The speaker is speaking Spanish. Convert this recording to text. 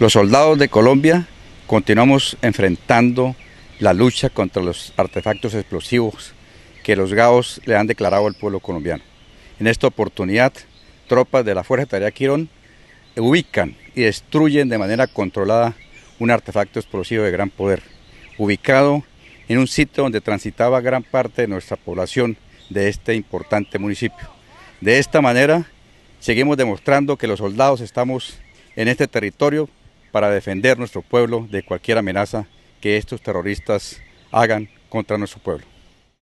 Los soldados de Colombia continuamos enfrentando la lucha contra los artefactos explosivos que los GAOs le han declarado al pueblo colombiano. En esta oportunidad, tropas de la Fuerza Tarea Quirón ubican y destruyen de manera controlada un artefacto explosivo de gran poder, ubicado en un sitio donde transitaba gran parte de nuestra población de este importante municipio. De esta manera, seguimos demostrando que los soldados estamos en este territorio para defender nuestro pueblo de cualquier amenaza que estos terroristas hagan contra nuestro pueblo.